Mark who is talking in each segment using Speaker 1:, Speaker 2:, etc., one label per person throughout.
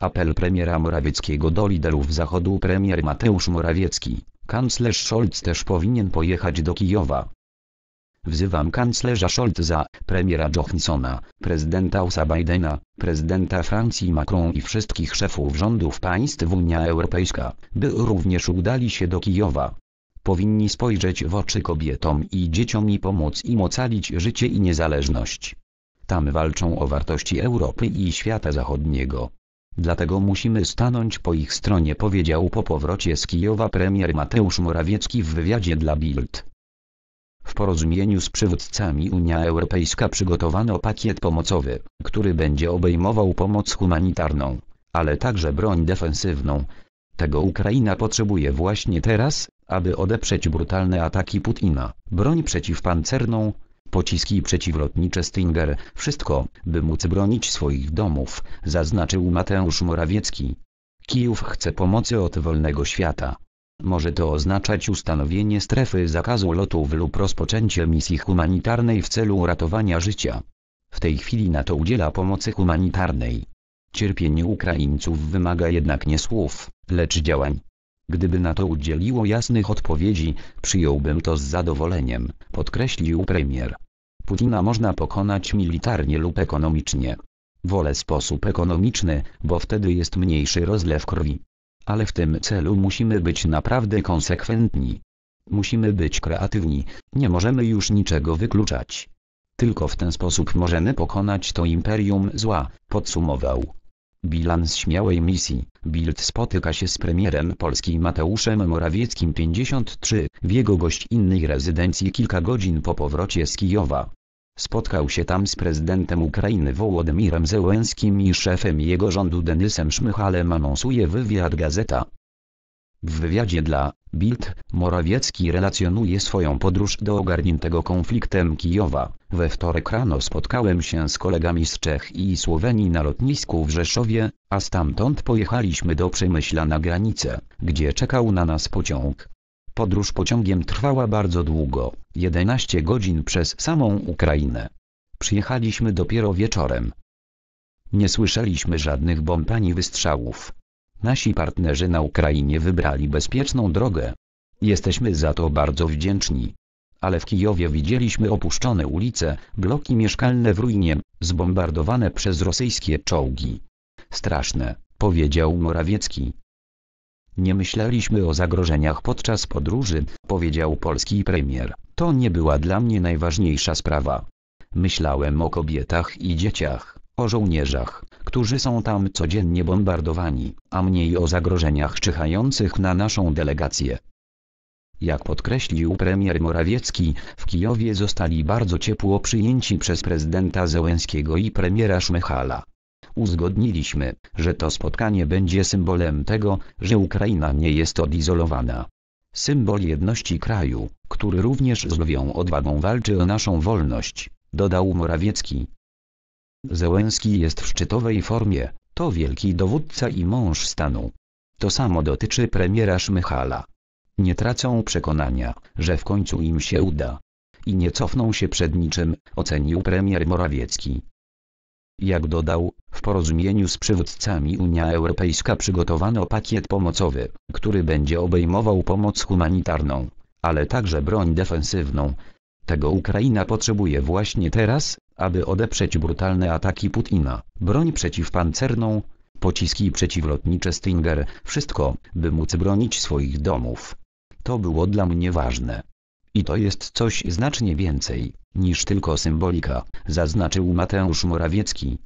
Speaker 1: Apel premiera Morawieckiego do liderów Zachodu premier Mateusz Morawiecki, kanclerz Scholz też powinien pojechać do Kijowa. Wzywam kanclerza Scholza, premiera Johnsona, prezydenta USA Bidena, prezydenta Francji Macron i wszystkich szefów rządów państw Unia Europejska, by również udali się do Kijowa. Powinni spojrzeć w oczy kobietom i dzieciom i pomóc im ocalić życie i niezależność. Tam walczą o wartości Europy i świata zachodniego. Dlatego musimy stanąć po ich stronie powiedział po powrocie z Kijowa premier Mateusz Morawiecki w wywiadzie dla Bild. W porozumieniu z przywódcami Unia Europejska przygotowano pakiet pomocowy, który będzie obejmował pomoc humanitarną, ale także broń defensywną. Tego Ukraina potrzebuje właśnie teraz, aby odeprzeć brutalne ataki Putina, broń przeciwpancerną, Pociski przeciwlotnicze Stinger, wszystko, by móc bronić swoich domów, zaznaczył Mateusz Morawiecki. Kijów chce pomocy od wolnego świata. Może to oznaczać ustanowienie strefy zakazu lotów lub rozpoczęcie misji humanitarnej w celu ratowania życia. W tej chwili NATO udziela pomocy humanitarnej. Cierpienie Ukraińców wymaga jednak nie słów, lecz działań. Gdyby na to udzieliło jasnych odpowiedzi, przyjąłbym to z zadowoleniem, podkreślił premier. Putina można pokonać militarnie lub ekonomicznie. Wolę sposób ekonomiczny, bo wtedy jest mniejszy rozlew krwi. Ale w tym celu musimy być naprawdę konsekwentni. Musimy być kreatywni, nie możemy już niczego wykluczać. Tylko w ten sposób możemy pokonać to imperium zła, podsumował. Bilans śmiałej misji. Bild spotyka się z premierem Polski Mateuszem Morawieckim 53 w jego gościnnej rezydencji kilka godzin po powrocie z Kijowa. Spotkał się tam z prezydentem Ukrainy Wołodymirem Zełenskim i szefem jego rządu Denysem Szmychalem anonsuje wywiad gazeta. W wywiadzie dla Bild Morawiecki relacjonuje swoją podróż do ogarniętego konfliktem Kijowa. We wtorek rano spotkałem się z kolegami z Czech i Słowenii na lotnisku w Rzeszowie, a stamtąd pojechaliśmy do Przemyśla na granicę, gdzie czekał na nas pociąg. Podróż pociągiem trwała bardzo długo, 11 godzin przez samą Ukrainę. Przyjechaliśmy dopiero wieczorem. Nie słyszeliśmy żadnych bomb ani wystrzałów. Nasi partnerzy na Ukrainie wybrali bezpieczną drogę. Jesteśmy za to bardzo wdzięczni. Ale w Kijowie widzieliśmy opuszczone ulice, bloki mieszkalne w ruinie, zbombardowane przez rosyjskie czołgi. Straszne, powiedział Morawiecki. Nie myśleliśmy o zagrożeniach podczas podróży, powiedział polski premier. To nie była dla mnie najważniejsza sprawa. Myślałem o kobietach i dzieciach, o żołnierzach, którzy są tam codziennie bombardowani, a mniej o zagrożeniach czyhających na naszą delegację. Jak podkreślił premier Morawiecki, w Kijowie zostali bardzo ciepło przyjęci przez prezydenta Zełenskiego i premiera Szmychala. Uzgodniliśmy, że to spotkanie będzie symbolem tego, że Ukraina nie jest odizolowana. Symbol jedności kraju, który również z lwią odwagą walczy o naszą wolność, dodał Morawiecki. Zełenski jest w szczytowej formie, to wielki dowódca i mąż stanu. To samo dotyczy premiera Szmychala. Nie tracą przekonania, że w końcu im się uda. I nie cofną się przed niczym, ocenił premier Morawiecki. Jak dodał, w porozumieniu z przywódcami Unia Europejska przygotowano pakiet pomocowy, który będzie obejmował pomoc humanitarną, ale także broń defensywną. Tego Ukraina potrzebuje właśnie teraz, aby odeprzeć brutalne ataki Putina, broń przeciwpancerną, pociski przeciwlotnicze Stinger, wszystko, by móc bronić swoich domów. To było dla mnie ważne. I to jest coś znacznie więcej, niż tylko symbolika, zaznaczył Mateusz Morawiecki.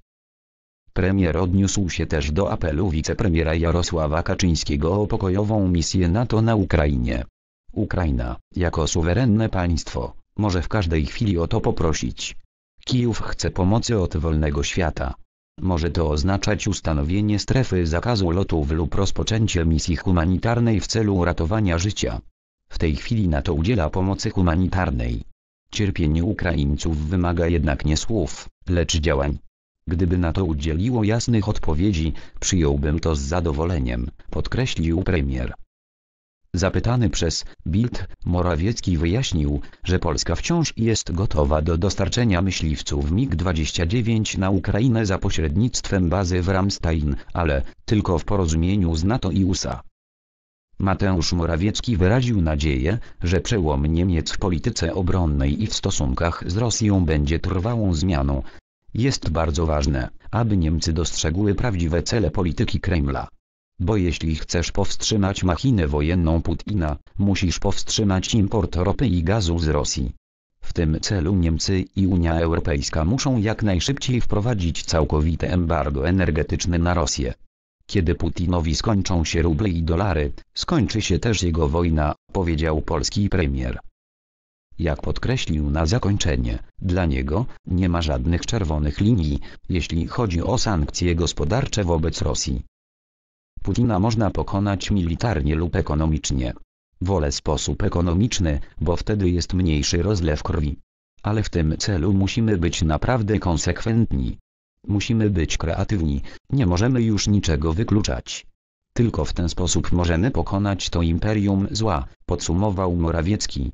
Speaker 1: Premier odniósł się też do apelu wicepremiera Jarosława Kaczyńskiego o pokojową misję NATO na Ukrainie. Ukraina, jako suwerenne państwo, może w każdej chwili o to poprosić. Kijów chce pomocy od wolnego świata. Może to oznaczać ustanowienie strefy zakazu lotów lub rozpoczęcie misji humanitarnej w celu uratowania życia. W tej chwili NATO udziela pomocy humanitarnej. Cierpienie Ukraińców wymaga jednak nie słów, lecz działań. Gdyby NATO udzieliło jasnych odpowiedzi, przyjąłbym to z zadowoleniem, podkreślił premier. Zapytany przez Bild, Morawiecki wyjaśnił, że Polska wciąż jest gotowa do dostarczenia myśliwców MiG-29 na Ukrainę za pośrednictwem bazy w Ramstein, ale tylko w porozumieniu z NATO i USA. Mateusz Morawiecki wyraził nadzieję, że przełom Niemiec w polityce obronnej i w stosunkach z Rosją będzie trwałą zmianą. Jest bardzo ważne, aby Niemcy dostrzegły prawdziwe cele polityki Kremla bo jeśli chcesz powstrzymać machinę wojenną Putina, musisz powstrzymać import ropy i gazu z Rosji. W tym celu Niemcy i Unia Europejska muszą jak najszybciej wprowadzić całkowite embargo energetyczne na Rosję. Kiedy Putinowi skończą się ruble i dolary, skończy się też jego wojna, powiedział polski premier. Jak podkreślił na zakończenie, dla niego nie ma żadnych czerwonych linii, jeśli chodzi o sankcje gospodarcze wobec Rosji. Putina można pokonać militarnie lub ekonomicznie. Wolę sposób ekonomiczny, bo wtedy jest mniejszy rozlew krwi. Ale w tym celu musimy być naprawdę konsekwentni. Musimy być kreatywni, nie możemy już niczego wykluczać. Tylko w ten sposób możemy pokonać to imperium zła, podsumował Morawiecki.